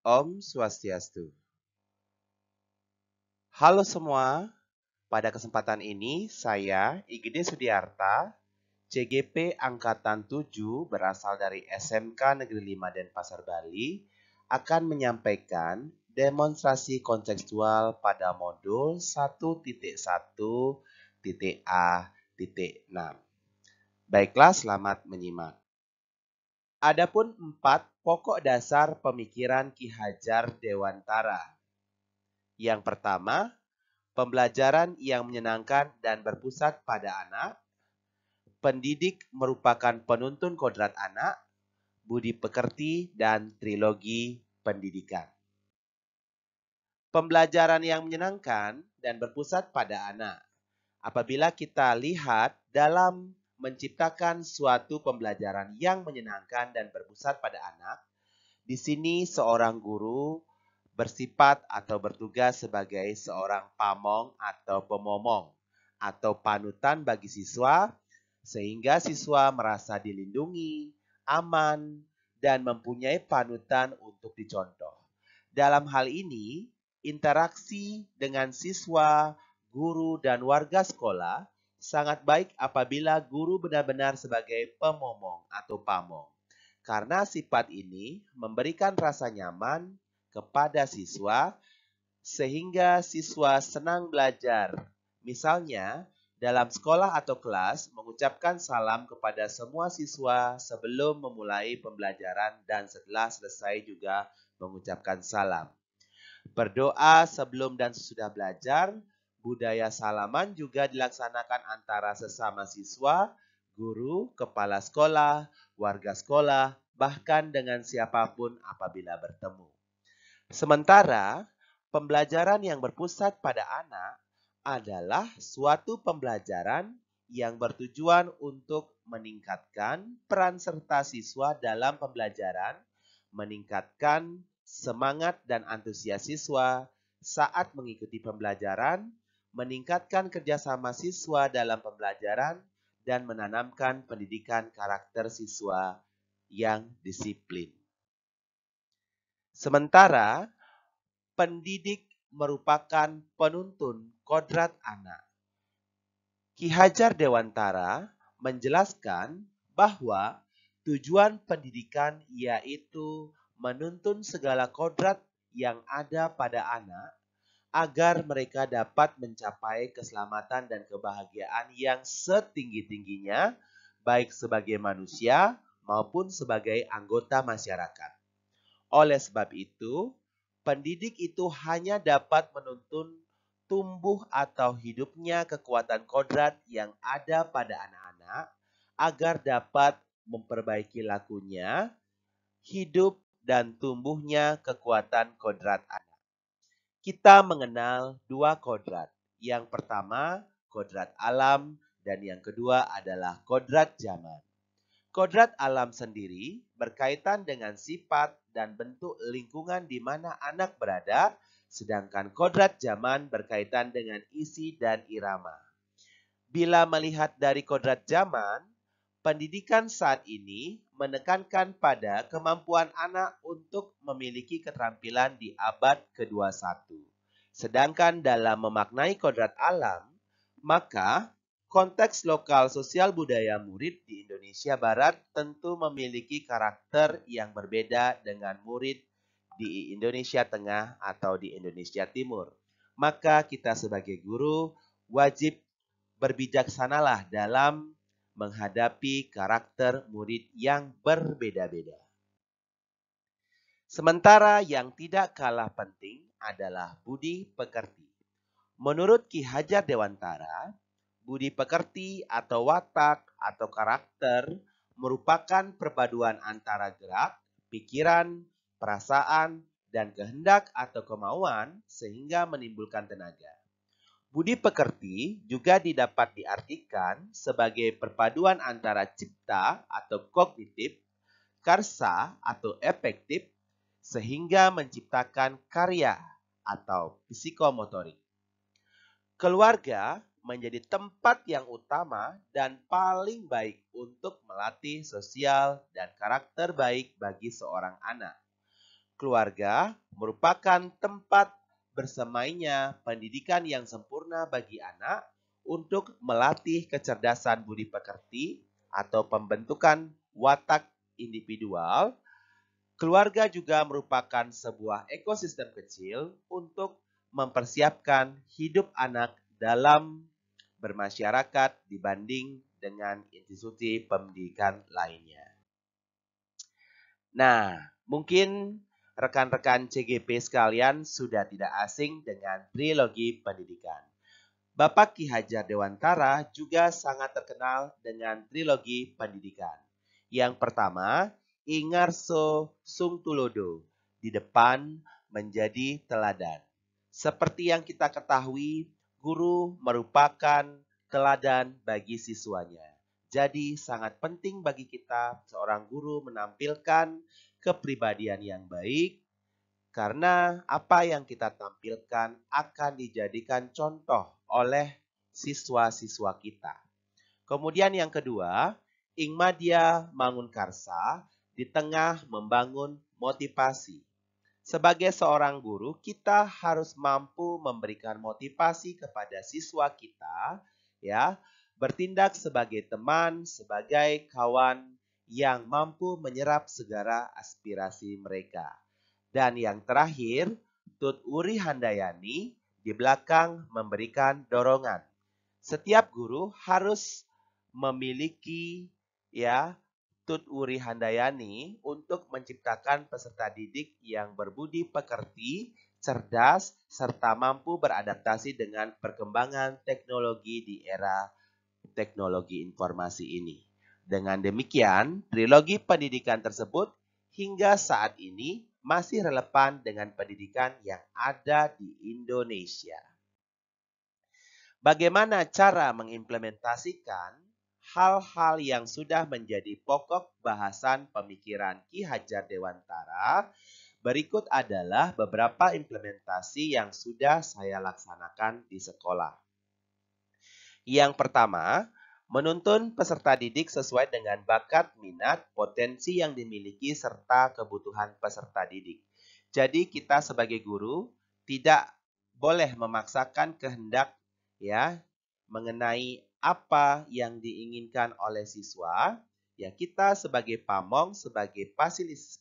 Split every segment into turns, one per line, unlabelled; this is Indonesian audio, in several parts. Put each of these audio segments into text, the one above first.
Om Swastiastu. Halo semua, pada kesempatan ini saya IGD Sudiarta, CGP Angkatan 7 berasal dari SMK Negeri 5 Denpasar Bali, akan menyampaikan demonstrasi kontekstual pada modul 1.1.A.6. Baiklah, selamat menyimak. Adapun empat pokok dasar pemikiran Ki Hajar Dewantara. Yang pertama, pembelajaran yang menyenangkan dan berpusat pada anak. Pendidik merupakan penuntun kodrat anak, budi pekerti, dan trilogi pendidikan. Pembelajaran yang menyenangkan dan berpusat pada anak. Apabila kita lihat dalam menciptakan suatu pembelajaran yang menyenangkan dan berpusat pada anak. Di sini seorang guru bersifat atau bertugas sebagai seorang pamong atau pemomong atau panutan bagi siswa sehingga siswa merasa dilindungi, aman, dan mempunyai panutan untuk dicontoh. Dalam hal ini, interaksi dengan siswa, guru, dan warga sekolah – Sangat baik apabila guru benar-benar sebagai pemomong atau pamong. Karena sifat ini memberikan rasa nyaman kepada siswa sehingga siswa senang belajar. Misalnya, dalam sekolah atau kelas mengucapkan salam kepada semua siswa sebelum memulai pembelajaran dan setelah selesai juga mengucapkan salam. Berdoa sebelum dan sesudah belajar Budaya salaman juga dilaksanakan antara sesama siswa, guru, kepala sekolah, warga sekolah, bahkan dengan siapapun apabila bertemu. Sementara, pembelajaran yang berpusat pada anak adalah suatu pembelajaran yang bertujuan untuk meningkatkan peran serta siswa dalam pembelajaran, meningkatkan semangat dan antusias siswa saat mengikuti pembelajaran, meningkatkan kerjasama siswa dalam pembelajaran, dan menanamkan pendidikan karakter siswa yang disiplin. Sementara, pendidik merupakan penuntun kodrat anak. Ki Hajar Dewantara menjelaskan bahwa tujuan pendidikan yaitu menuntun segala kodrat yang ada pada anak agar mereka dapat mencapai keselamatan dan kebahagiaan yang setinggi-tingginya, baik sebagai manusia maupun sebagai anggota masyarakat. Oleh sebab itu, pendidik itu hanya dapat menuntun tumbuh atau hidupnya kekuatan kodrat yang ada pada anak-anak agar dapat memperbaiki lakunya, hidup, dan tumbuhnya kekuatan kodrat anak kita mengenal dua kodrat. Yang pertama, kodrat alam, dan yang kedua adalah kodrat zaman. Kodrat alam sendiri berkaitan dengan sifat dan bentuk lingkungan di mana anak berada, sedangkan kodrat zaman berkaitan dengan isi dan irama. Bila melihat dari kodrat zaman, pendidikan saat ini menekankan pada kemampuan anak untuk memiliki keterampilan di abad ke-21. Sedangkan dalam memaknai kodrat alam, maka konteks lokal sosial budaya murid di Indonesia Barat tentu memiliki karakter yang berbeda dengan murid di Indonesia Tengah atau di Indonesia Timur. Maka kita sebagai guru wajib berbijaksanalah dalam menghadapi karakter murid yang berbeda-beda. Sementara yang tidak kalah penting adalah budi pekerti. Menurut Ki Hajar Dewantara, budi pekerti atau watak atau karakter merupakan perpaduan antara gerak, pikiran, perasaan, dan kehendak atau kemauan sehingga menimbulkan tenaga. Budi pekerti juga didapat diartikan sebagai perpaduan antara cipta atau kognitif, karsa atau efektif, sehingga menciptakan karya atau psikomotorik. Keluarga menjadi tempat yang utama dan paling baik untuk melatih sosial dan karakter baik bagi seorang anak. Keluarga merupakan tempat bersemainya pendidikan yang sempurna bagi anak untuk melatih kecerdasan budi pekerti atau pembentukan watak individual, keluarga juga merupakan sebuah ekosistem kecil untuk mempersiapkan hidup anak dalam bermasyarakat dibanding dengan institusi pendidikan lainnya. Nah, mungkin rekan-rekan CGP sekalian sudah tidak asing dengan trilogi pendidikan. Bapak Ki Hajar Dewantara juga sangat terkenal dengan trilogi pendidikan. Yang pertama, Ingarso Sungtulodo di depan menjadi teladan. Seperti yang kita ketahui, guru merupakan teladan bagi siswanya. Jadi sangat penting bagi kita seorang guru menampilkan kepribadian yang baik, karena apa yang kita tampilkan akan dijadikan contoh oleh siswa-siswa kita. Kemudian yang kedua, Ingmadia Mangunkarsa di tengah membangun motivasi. Sebagai seorang guru, kita harus mampu memberikan motivasi kepada siswa kita, ya, bertindak sebagai teman, sebagai kawan yang mampu menyerap segala aspirasi mereka. Dan yang terakhir, Tut Uri Handayani di belakang memberikan dorongan. Setiap guru harus memiliki ya Tut Uri Handayani untuk menciptakan peserta didik yang berbudi pekerti, cerdas, serta mampu beradaptasi dengan perkembangan teknologi di era teknologi informasi ini. Dengan demikian, trilogi pendidikan tersebut hingga saat ini masih relevan dengan pendidikan yang ada di Indonesia. Bagaimana cara mengimplementasikan hal-hal yang sudah menjadi pokok bahasan pemikiran Ki Hajar Dewantara? Berikut adalah beberapa implementasi yang sudah saya laksanakan di sekolah. Yang pertama, Menuntun peserta didik sesuai dengan bakat, minat, potensi yang dimiliki, serta kebutuhan peserta didik. Jadi kita sebagai guru tidak boleh memaksakan kehendak ya mengenai apa yang diinginkan oleh siswa. Ya kita sebagai pamong, sebagai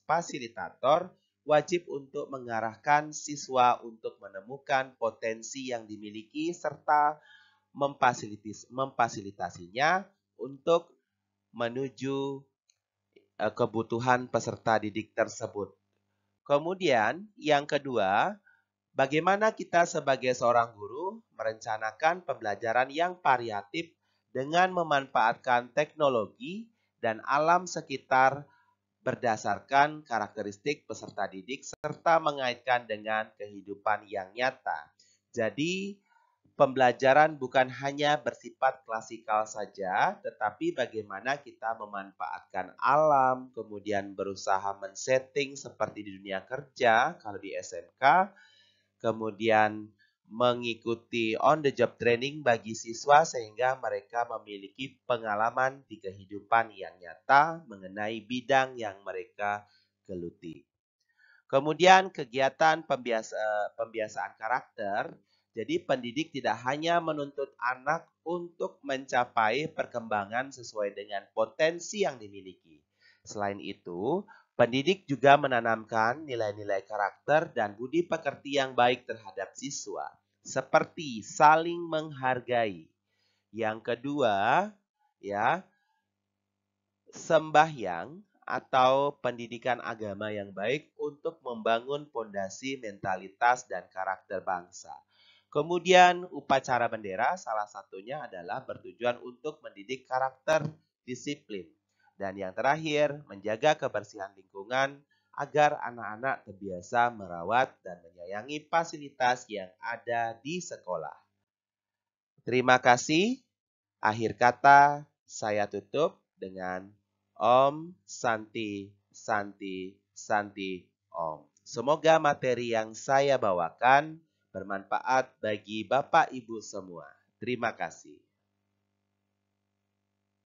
fasilitator wajib untuk mengarahkan siswa untuk menemukan potensi yang dimiliki serta memfasilitis memfasilitasinya untuk menuju e, kebutuhan peserta didik tersebut. Kemudian yang kedua, bagaimana kita sebagai seorang guru merencanakan pembelajaran yang variatif dengan memanfaatkan teknologi dan alam sekitar berdasarkan karakteristik peserta didik serta mengaitkan dengan kehidupan yang nyata. Jadi, pembelajaran bukan hanya bersifat klasikal saja, tetapi bagaimana kita memanfaatkan alam, kemudian berusaha men-setting seperti di dunia kerja, kalau di SMK, kemudian mengikuti on the job training bagi siswa sehingga mereka memiliki pengalaman di kehidupan yang nyata mengenai bidang yang mereka geluti. Kemudian kegiatan pembiasa, pembiasaan karakter jadi pendidik tidak hanya menuntut anak untuk mencapai perkembangan sesuai dengan potensi yang dimiliki. Selain itu, pendidik juga menanamkan nilai-nilai karakter dan budi pekerti yang baik terhadap siswa, seperti saling menghargai. Yang kedua, ya, sembahyang atau pendidikan agama yang baik untuk membangun fondasi mentalitas dan karakter bangsa. Kemudian upacara bendera salah satunya adalah bertujuan untuk mendidik karakter disiplin. Dan yang terakhir, menjaga kebersihan lingkungan agar anak-anak terbiasa merawat dan menyayangi fasilitas yang ada di sekolah. Terima kasih. Akhir kata, saya tutup dengan Om Santi, Santi, Santi, Om. Semoga materi yang saya bawakan bermanfaat bagi Bapak Ibu semua. Terima kasih.